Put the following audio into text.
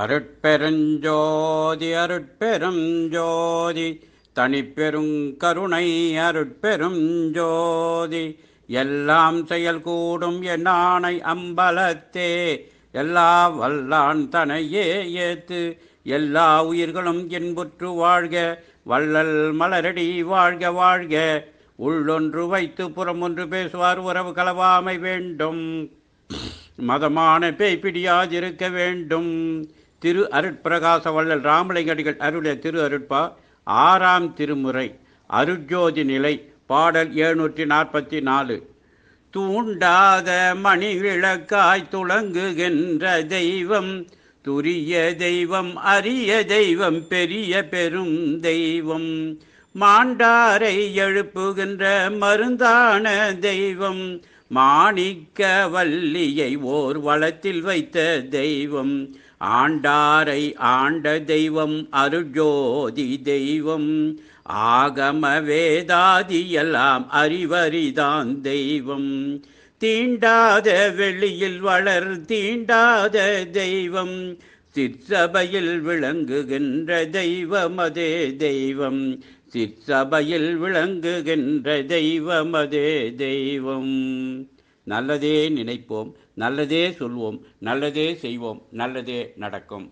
அருட்பெருஞ்சோதி அருட்பெருஞ்சோதி ஜோதி தனிப்பெருங்கருணை அருட்பெரும் ஜோதி எல்லாம் செயல் கூடும் என் ஆணை அம்பலத்தே எல்லா வல்லான் தனையே ஏத்து எல்லா உயிர்களும் இன்புற்று வாழ்க வள்ளல் மலரடி வாழ்க வாழ்க உள்ளொன்று வைத்து புறமொன்று பேசுவார் உறவு கலவாமை வேண்டும் மதமான பேய்பிடியாதிருக்க வேண்டும் திரு அருட்பிரகாச வள்ளல் ராமலிங்கடிகள் அருளிய திரு அருட்பா ஆறாம் திருமுறை அருஜோதி நிலை பாடல் எழுநூற்றி நாற்பத்தி நாலு தூண்டாத மணி விளக்காய் துளங்குகின்ற தெய்வம் துரிய தெய்வம் அரிய தெய்வம் பெரிய பெரும் தெய்வம் மாண்டாரை எழுப்புகின்ற மருந்தான தெய்வம் மாணிக்க வள்ளியை ஓர் வளத்தில் வைத்த தெய்வம் ஆண்டாரை ஆண்ட தெய்வம் அருஜோதி தெய்வம் ஆகம வேதாதியெல்லாம் அறிவறிதான் தெய்வம் தீண்டாத வெளியில் வளர் தீண்டாத தெய்வம் சிற்சபையில் விளங்குகின்ற அதே தெய்வம் சிற்சபையில் விளங்குகின்ற அதே தெய்வம் நல்லதே நினைப்போம் நல்லதே சொல்வோம் நல்லதே செய்வோம் நல்லதே நடக்கும்